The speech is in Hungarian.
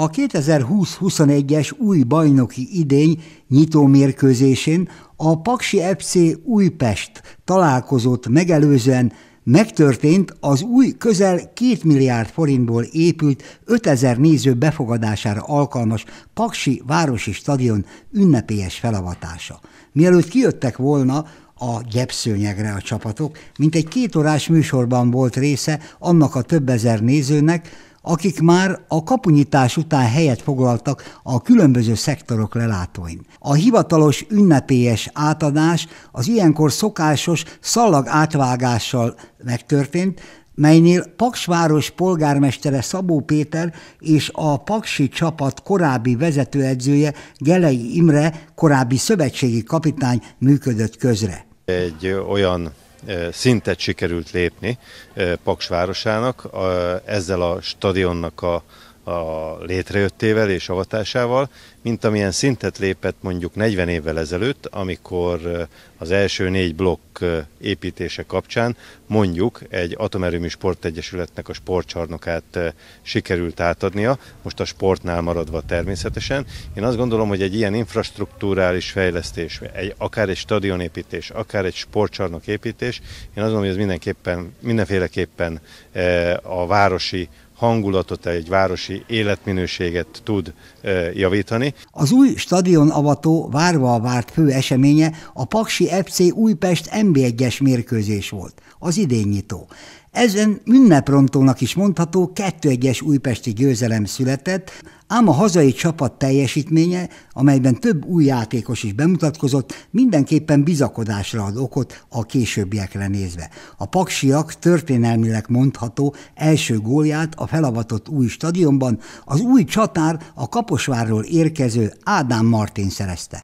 A 2020-21-es új bajnoki idény nyitó mérkőzésén a Paksi FC Újpest találkozott megelőzően megtörtént az új közel 2 milliárd forintból épült 5000 néző befogadására alkalmas Paksi Városi Stadion ünnepélyes felavatása. Mielőtt kijöttek volna, a gyepszőnyegre a csapatok, mint egy kétórás műsorban volt része annak a több ezer nézőnek, akik már a kapunyítás után helyet foglaltak a különböző szektorok lelátóin. A hivatalos ünnepélyes átadás az ilyenkor szokásos szallag átvágással megtörtént, melynél Paksváros polgármestere Szabó Péter és a Paksi csapat korábbi vezetőedzője Gelei Imre, korábbi szövetségi kapitány működött közre. Egy olyan szintet sikerült lépni Paks városának, ezzel a stadionnak a a létrejöttével és avatásával, mint amilyen szintet lépett mondjuk 40 évvel ezelőtt, amikor eh, az első négy blokk eh, építése kapcsán mondjuk egy atomerőmű sportegyesületnek a sportcsarnokát eh, sikerült átadnia, most a sportnál maradva természetesen. Én azt gondolom, hogy egy ilyen infrastruktúrális fejlesztés, egy, akár egy stadionépítés, akár egy sportcsarnok építés, én azt gondolom, hogy ez mindenképpen, mindenféleképpen a városi hangulatot, egy városi életminőséget tud javítani. Az új stadion avató várva a várt fő eseménye a Paksi FC Újpest MB1-es mérkőzés volt, az idén nyitó. Ezen ünneprontónak is mondható 2-1-es újpesti győzelem született, ám a hazai csapat teljesítménye, amelyben több új játékos is bemutatkozott, mindenképpen bizakodásra ad okot a későbbiekre nézve. A paksiak történelmileg mondható első gólját a felavatott új stadionban az új csatár a Kaposvárról érkező Ádám Martin szerezte.